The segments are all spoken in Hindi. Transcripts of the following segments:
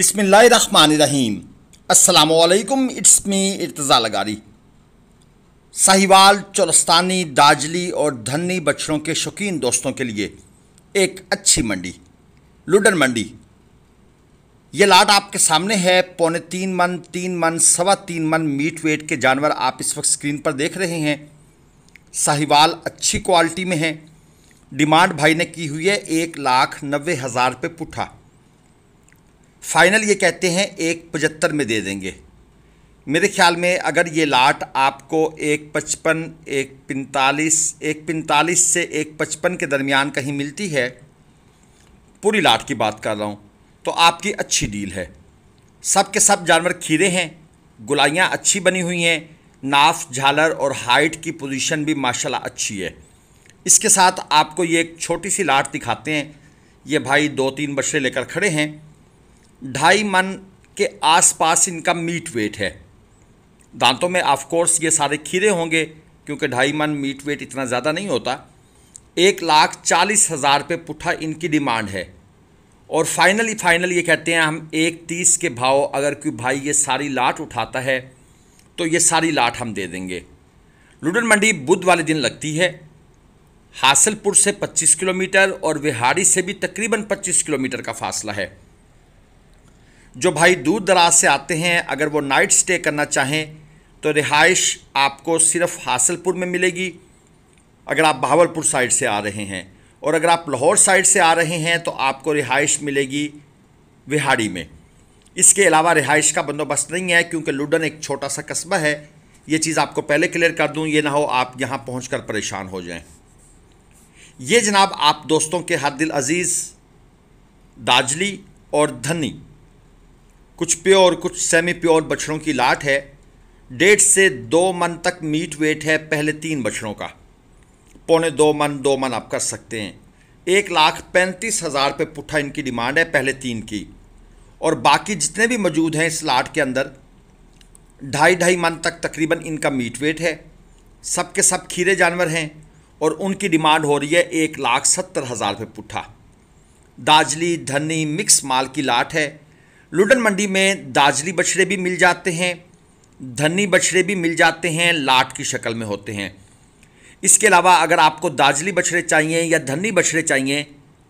बिसमीम असलकुम इट्स मी इर्तज़ा लगारी साहिवाल चौरस्तानी दाजली और धन्नी बछड़ों के शौकीन दोस्तों के लिए एक अच्छी मंडी लुडन मंडी ये लाट आपके सामने है पौने तीन मन तीन मन सवा तीन मन मीट वेट के जानवर आप इस वक्त स्क्रीन पर देख रहे हैं साहिवाल अच्छी क्वालिटी में है डिमांड भाई ने की हुई है एक लाख नब्बे हज़ार रुपये पुठा फाइनल ये कहते हैं एक पचहत्तर में दे देंगे मेरे ख्याल में अगर ये लाट आपको एक पचपन एक पैंतालीस एक पैंतालीस से एक पचपन के दरमियान कहीं मिलती है पूरी लाट की बात कर रहा हूँ तो आपकी अच्छी डील है सब के सब जानवर खीरे हैं गुलाइयाँ अच्छी बनी हुई हैं नाफ झालर और हाइट की पोजीशन भी माशाल्लाह अच्छी है इसके साथ आपको ये एक छोटी सी लाट दिखाते हैं ये भाई दो तीन बछड़े लेकर खड़े हैं ढाई मन के आसपास इनका मीट वेट है दांतों में ऑफकोर्स ये सारे खीरे होंगे क्योंकि ढाई मन मीट वेट इतना ज़्यादा नहीं होता एक लाख चालीस हज़ार पे पुठा इनकी डिमांड है और फाइनली फाइनल ये कहते हैं हम एक तीस के भाव अगर कोई भाई ये सारी लाट उठाता है तो ये सारी लाट हम दे देंगे लुडन मंडी बुध वाले दिन लगती है हासिलपुर से 25 किलोमीटर और विहारी से भी तकरीबन 25 किलोमीटर का फासला है जो भाई दूर दराज से आते हैं अगर वो नाइट स्टे करना चाहें तो रिहाइश आपको सिर्फ हासिलपुर में मिलेगी अगर आप बहावलपुर साइड से आ रहे हैं और अगर आप लाहौर साइड से आ रहे हैं तो आपको रिहाइश मिलेगी विहाड़ी में इसके अलावा रिहाइश का बंदोबस्त नहीं है क्योंकि लुडन एक छोटा सा कस्बा है ये चीज़ आपको पहले क्लियर कर दूं ये ना हो आप यहाँ पहुँच कर परेशान हो जाएं ये जनाब आप दोस्तों के हर दिल अजीज़ दाजली और धनी कुछ प्योर कुछ सेमी प्योर बछड़ों की लाट है डेढ़ से दो मन तक मीट वेट है पहले तीन बछड़ों का पौने दो मन दो मन आप कर सकते हैं एक लाख पैंतीस हज़ार पे पुट्ठा इनकी डिमांड है पहले तीन की और बाकी जितने भी मौजूद हैं इस लाट के अंदर ढाई ढाई मन तक तकरीबन इनका मीट वेट है सब के सब खीरे जानवर हैं और उनकी डिमांड हो रही है एक लाख सत्तर हज़ार पे पुट्ठा दाजली धनी मिक्स माल की लाट है लुडन मंडी में दाजली बछड़े भी मिल जाते हैं धनी बछड़े भी मिल जाते हैं लाट की शक्ल में होते हैं इसके अलावा अगर आपको दाजली बछड़े चाहिए या धनी बछड़े चाहिए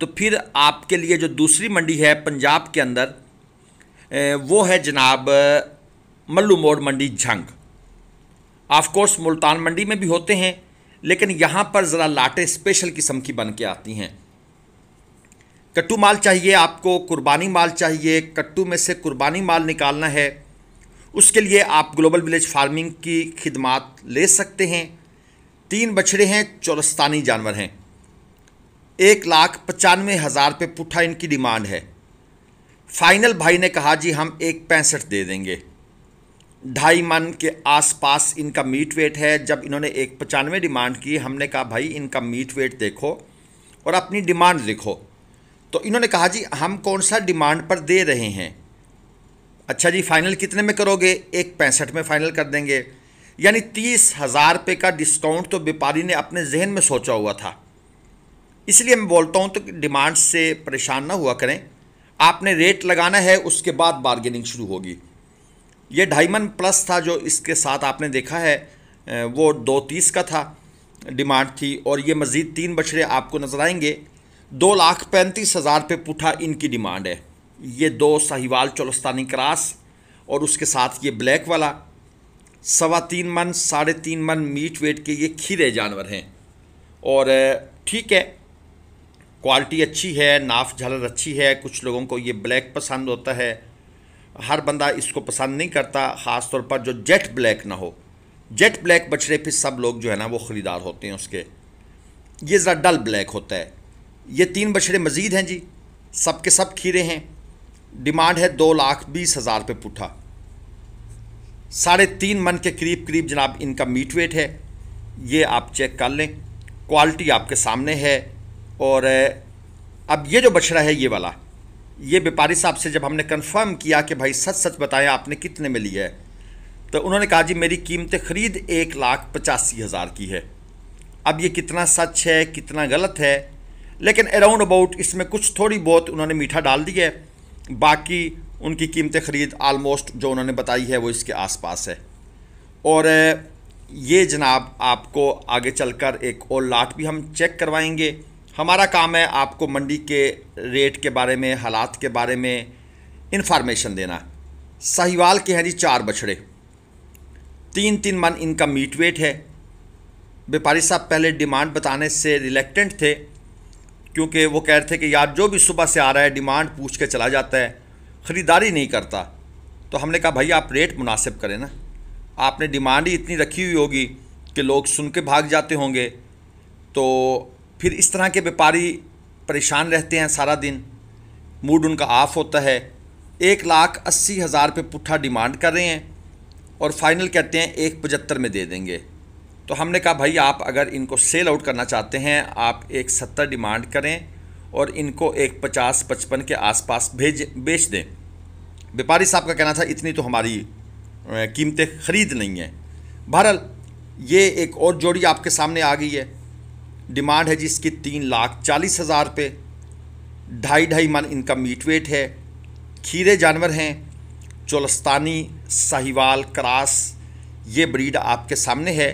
तो फिर आपके लिए जो दूसरी मंडी है पंजाब के अंदर वो है जनाब मल्लू मोड़ मंडी झंग ऑफकोर्स मुल्तान मंडी में भी होते हैं लेकिन यहाँ पर ज़रा लाटे स्पेशल किस्म की बन के आती हैं कट्टू माल चाहिए आपको कुर्बानी माल चाहिए कट्टू में से कुर्बानी माल निकालना है उसके लिए आप ग्लोबल विलेज फार्मिंग की खिदमात ले सकते हैं तीन बछड़े हैं चौरस्तानी जानवर हैं एक लाख पचानवे हज़ार पे पुठा इनकी डिमांड है फाइनल भाई ने कहा जी हम एक पैंसठ दे देंगे ढाई मन के आसपास इनका मीट वेट है जब इन्होंने एक पचानवे डिमांड की हमने कहा भाई इनका मीट वेट देखो और अपनी डिमांड लिखो तो इन्होंने कहा जी हम कौन सा डिमांड पर दे रहे हैं अच्छा जी फाइनल कितने में करोगे एक पैंसठ में फाइनल कर देंगे यानी तीस हज़ार रुपये का डिस्काउंट तो व्यापारी ने अपने जहन में सोचा हुआ था इसलिए मैं बोलता हूँ तो डिमांड से परेशान ना हुआ करें आपने रेट लगाना है उसके बाद बार्गेनिंग शुरू होगी ये ढाई मन प्लस था जो इसके साथ आपने देखा है वो दो तीस का था डिमांड थी और ये मज़ीद तीन बछड़े आपको नज़र आएंगे दो लाख पैंतीस हज़ार पे पुठा इनकी डिमांड है ये दो साहिवाल चौलस्तानी क्रास और उसके साथ ये ब्लैक वाला सवा तीन मन साढ़े तीन मन मीट वेट के ये खीरे जानवर हैं और ठीक है क्वालिटी अच्छी है नाफ झलर अच्छी है कुछ लोगों को ये ब्लैक पसंद होता है हर बंदा इसको पसंद नहीं करता ख़ास तौर पर जो जेट ब्लैक ना हो जेट ब्लैक बछड़े फिर सब लोग जो है ना वो ख़रीदार होते हैं उसके ये ज़रा डल ब्लैक होता है ये तीन बछड़े मज़ीद हैं जी सब के सब खीरे हैं डिमांड है दो लाख बीस हज़ार रुपये पुठा साढ़े तीन मन के करीब करीब जनाब इनका मीट वेट है ये आप चेक कर लें क्वालिटी आपके सामने है और अब ये जो बछड़ा है ये वाला ये व्यापारी साहब से जब हमने कंफर्म किया कि भाई सच सच बताएं आपने कितने में लिया है तो उन्होंने कहा जी मेरी कीमतें ख़रीद एक लाख पचासी हज़ार की है अब ये कितना सच है कितना गलत है लेकिन अराउंड अबाउट इसमें कुछ थोड़ी बहुत उन्होंने मीठा डाल दिया है बाकी उनकी कीमतें ख़रीद आलमोस्ट जो उन्होंने बताई है वो इसके आसपास है और ये जनाब आपको आगे चलकर एक और लाट भी हम चेक करवाएंगे हमारा काम है आपको मंडी के रेट के बारे में हालात के बारे में इन्फॉर्मेशन देना साहिवाल के हैं जी चार बछड़े तीन तीन मन इनका मीट वेट है व्यापारी साहब पहले डिमांड बताने से रिलेक्टेंट थे क्योंकि वो कह रहे थे कि यार जो भी सुबह से आ रहा है डिमांड पूछ के चला जाता है ख़रीदारी नहीं करता तो हमने कहा भाई आप रेट मुनासिब करें ना आपने डिमांड ही इतनी रखी हुई होगी कि लोग सुन के भाग जाते होंगे तो फिर इस तरह के व्यापारी परेशान रहते हैं सारा दिन मूड उनका ऑफ होता है एक लाख अस्सी हज़ार पे पुट्ठा डिमांड कर रहे हैं और फाइनल कहते हैं एक पचहत्तर में दे देंगे तो हमने कहा भाई आप अगर इनको सेल आउट करना चाहते हैं आप एक सत्तर डिमांड करें और इनको एक पचास पचपन के आसपास भेज बेच दें व्यापारी साहब का कहना था इतनी तो हमारी कीमतें ख़रीद नहीं हैं बहरल ये एक और जोड़ी आपके सामने आ गई है डिमांड है जिसकी तीन लाख चालीस हज़ार रुपये ढाई ढाई मन इनका मीट वेट है खीरे जानवर हैं चोलस्तानी साहिवाल क्रास ये ब्रीड आपके सामने है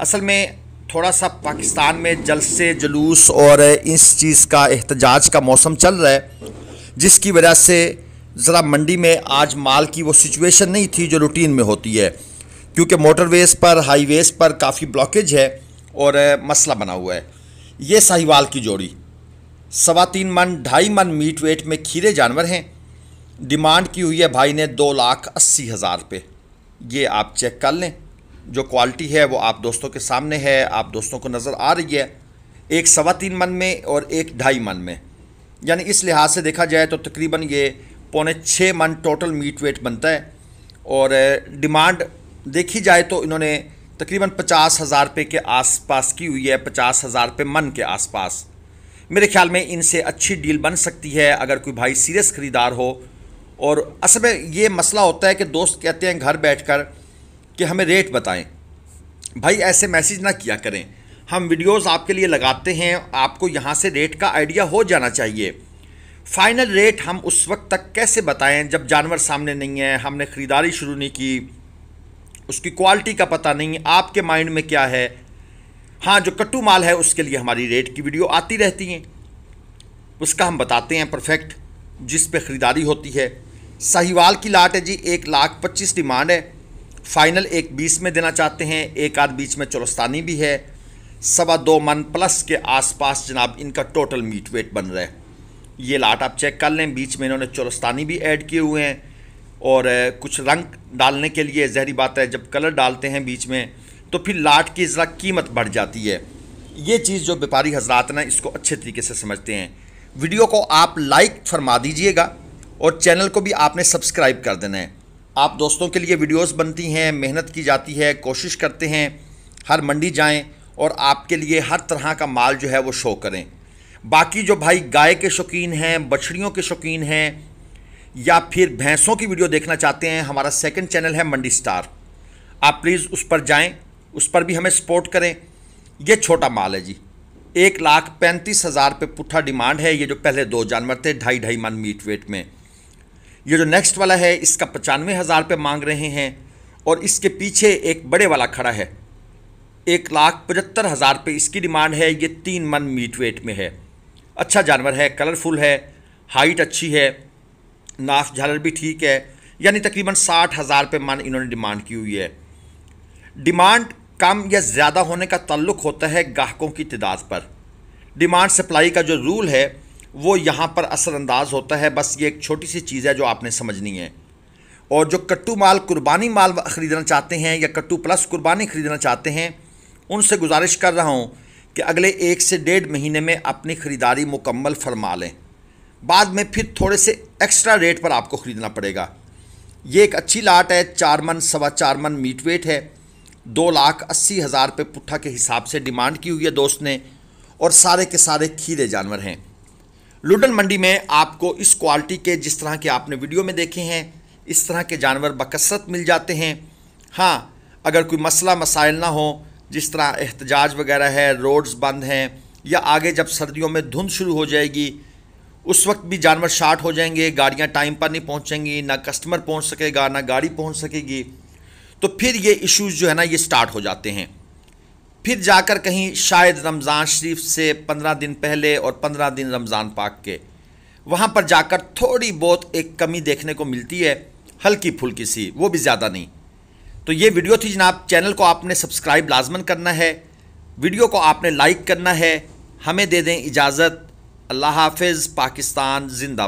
असल में थोड़ा सा पाकिस्तान में जलसे जुलूस और इस चीज़ का एहतजाज का मौसम चल रहा है जिसकी वजह से ज़रा मंडी में आज माल की वो सिचुएशन नहीं थी जो रूटीन में होती है क्योंकि मोटरवेज़ पर हाईवेज़ पर काफ़ी ब्लॉकेज है और मसला बना हुआ है ये साहिवाल की जोड़ी सवा तीन मन ढाई मन मीट वेट में खीरे जानवर हैं डिमांड की हुई है भाई ने दो लाख अस्सी हज़ार पे ये आप चेक कर लें जो क्वालिटी है वो आप दोस्तों के सामने है आप दोस्तों को नज़र आ रही है एक सवा तीन मन में और एक ढाई मन में यानी इस लिहाज से देखा जाए तो तकरीबन ये पौने छः मन टोटल मीट वेट बनता है और डिमांड देखी जाए तो इन्होंने तकरीबन पचास हज़ार रुपये के आसपास की हुई है पचास हज़ार रुपये मन के आसपास मेरे ख्याल में इनसे अच्छी डील बन सकती है अगर कोई भाई सीरियस ख़रीदार हो और असल में ये मसला होता है कि दोस्त कहते हैं घर बैठकर कि हमें रेट बताएं भाई ऐसे मैसेज ना किया करें हम वीडियोस आपके लिए लगाते हैं आपको यहाँ से रेट का आइडिया हो जाना चाहिए फाइनल रेट हम उस वक्त तक कैसे बताएं जब जानवर सामने नहीं है हमने ख़रीदारी शुरू नहीं की उसकी क्वालिटी का पता नहीं आपके माइंड में क्या है हाँ जो कट्टू माल है उसके लिए हमारी रेट की वीडियो आती रहती हैं उसका हम बताते हैं परफेक्ट जिस पे ख़रीदारी होती है सहीवाल की लाट है जी एक लाख पच्चीस डिमांड है फाइनल एक बीस में देना चाहते हैं एक आध बीच में चौरस्तानी भी है सवा दो मन प्लस के आसपास जनाब इनका टोटल मीट वेट बन रहा है ये लाट आप चेक कर लें बीच में इन्होंने चौरस्तानी भी ऐड किए हुए हैं और कुछ रंग डालने के लिए जहरी बात है जब कलर डालते हैं बीच में तो फिर लाट की ज़रा कीमत बढ़ जाती है ये चीज़ जो व्यापारी हजरात ना इसको अच्छे तरीके से समझते हैं वीडियो को आप लाइक फरमा दीजिएगा और चैनल को भी आपने सब्सक्राइब कर देना है आप दोस्तों के लिए वीडियोस बनती हैं मेहनत की जाती है कोशिश करते हैं हर मंडी जाएं और आपके लिए हर तरह का माल जो है वो शो करें बाकी जो भाई गाय के शौकीन हैं बछड़ियों के शौकीन हैं या फिर भैंसों की वीडियो देखना चाहते हैं हमारा सेकेंड चैनल है मंडी स्टार आप प्लीज़ उस पर जाएँ उस पर भी हमें सपोर्ट करें ये छोटा माल है जी एक लाख पैंतीस हज़ार पे पुट्ठा डिमांड है ये जो पहले दो जानवर थे ढाई ढाई मन मीट वेट में ये जो नेक्स्ट वाला है इसका पचानवे हज़ार रुपये मांग रहे हैं और इसके पीछे एक बड़े वाला खड़ा है एक लाख पचहत्तर हज़ार रुपये इसकी डिमांड है ये तीन मन मीट वेट में है अच्छा जानवर है कलरफुल है हाइट अच्छी है नाफ झालर भी ठीक है यानी तकरीबन साठ हज़ार रुपये मन इन्होंने डिमांड की हुई है डिमांड कम या ज़्यादा होने का ताल्लुक होता है गाहकों की तदाद पर डिमांड सप्लाई का जो रूल है वो यहाँ पर असरअंदाज होता है बस ये एक छोटी सी चीज़ है जो आपने समझनी है और जो कट्टू माल कुर्बानी माल ख़रीदना चाहते हैं या कट्टू प्लस कुर्बानी ख़रीदना चाहते हैं उनसे गुजारिश कर रहा हूँ कि अगले एक से डेढ़ महीने में अपनी ख़रीदारी मुकम्मल फरमा लें बाद में फिर थोड़े से एक्स्ट्रा रेट पर आपको ख़रीदना पड़ेगा ये एक अच्छी लाट है चार मन सवा चार मन मीट वेट है दो लाख अस्सी हज़ार रुपये पुट्ठा के हिसाब से डिमांड की हुई है दोस्त ने और सारे के सारे खीरे जानवर हैं लुडन मंडी में आपको इस क्वालिटी के जिस तरह के आपने वीडियो में देखे हैं इस तरह के जानवर बकसरत मिल जाते हैं हाँ अगर कोई मसला मसाइल ना हो जिस तरह एहतजाज वगैरह है रोड्स बंद हैं या आगे जब सर्दियों में धुंध शुरू हो जाएगी उस वक्त भी जानवर शार्ट हो जाएंगे गाड़ियाँ टाइम पर नहीं पहुँचेंगी ना कस्टमर पहुँच सकेगा ना गाड़ी पहुँच सकेगी तो फिर ये इश्यूज़ जो है ना ये स्टार्ट हो जाते हैं फिर जाकर कहीं शायद रमज़ान शरीफ से पंद्रह दिन पहले और पंद्रह दिन रमज़ान पाक के वहाँ पर जाकर थोड़ी बहुत एक कमी देखने को मिलती है हल्की फुल्की सी वो भी ज़्यादा नहीं तो ये वीडियो थी जनाब चैनल को आपने सब्सक्राइब लाजमन करना है वीडियो को आपने लाइक करना है हमें दे दें इजाज़त अल्लाह हाफिज़ पाकिस्तान जिंदाबाद